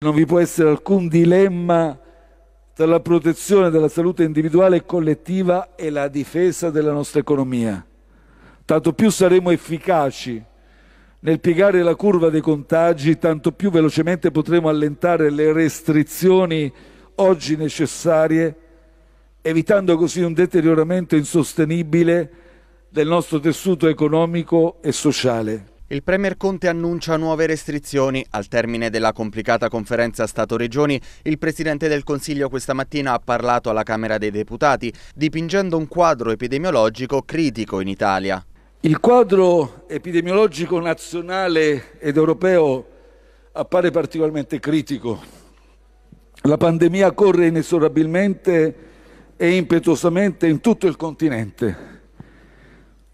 Non vi può essere alcun dilemma tra la protezione della salute individuale e collettiva e la difesa della nostra economia. Tanto più saremo efficaci nel piegare la curva dei contagi, tanto più velocemente potremo allentare le restrizioni oggi necessarie, evitando così un deterioramento insostenibile del nostro tessuto economico e sociale. Il Premier Conte annuncia nuove restrizioni. Al termine della complicata conferenza Stato-Regioni, il Presidente del Consiglio questa mattina ha parlato alla Camera dei Deputati, dipingendo un quadro epidemiologico critico in Italia. Il quadro epidemiologico nazionale ed europeo appare particolarmente critico. La pandemia corre inesorabilmente e impetuosamente in tutto il continente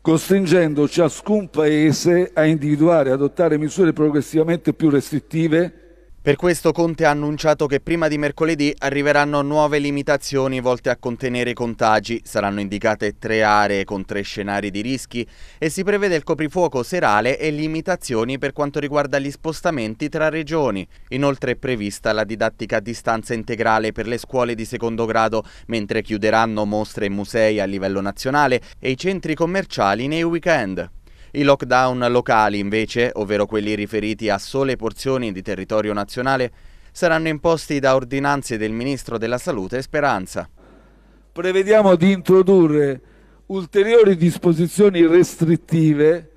costringendo ciascun Paese a individuare e adottare misure progressivamente più restrittive per questo Conte ha annunciato che prima di mercoledì arriveranno nuove limitazioni volte a contenere i contagi, saranno indicate tre aree con tre scenari di rischi e si prevede il coprifuoco serale e limitazioni per quanto riguarda gli spostamenti tra regioni. Inoltre è prevista la didattica a distanza integrale per le scuole di secondo grado, mentre chiuderanno mostre e musei a livello nazionale e i centri commerciali nei weekend. I lockdown locali invece, ovvero quelli riferiti a sole porzioni di territorio nazionale, saranno imposti da ordinanze del Ministro della Salute Speranza. Prevediamo di introdurre ulteriori disposizioni restrittive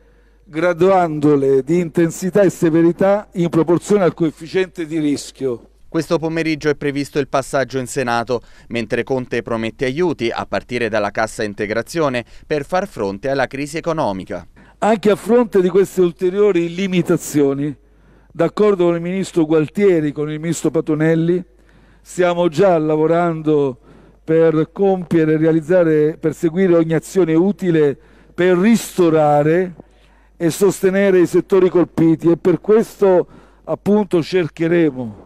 graduandole di intensità e severità in proporzione al coefficiente di rischio. Questo pomeriggio è previsto il passaggio in Senato, mentre Conte promette aiuti, a partire dalla cassa integrazione, per far fronte alla crisi economica. Anche a fronte di queste ulteriori limitazioni, d'accordo con il ministro Gualtieri, con il ministro Patonelli, stiamo già lavorando per compiere, realizzare, perseguire ogni azione utile per ristorare e sostenere i settori colpiti e per questo appunto cercheremo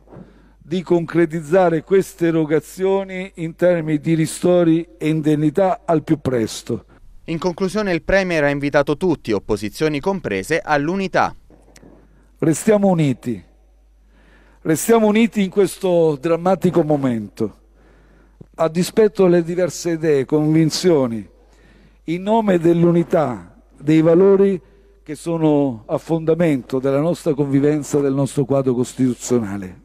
di concretizzare queste erogazioni in termini di ristori e indennità al più presto. In conclusione il Premier ha invitato tutti, opposizioni comprese, all'unità. Restiamo uniti, restiamo uniti in questo drammatico momento, a dispetto delle diverse idee, convinzioni, in nome dell'unità, dei valori che sono a fondamento della nostra convivenza, del nostro quadro costituzionale.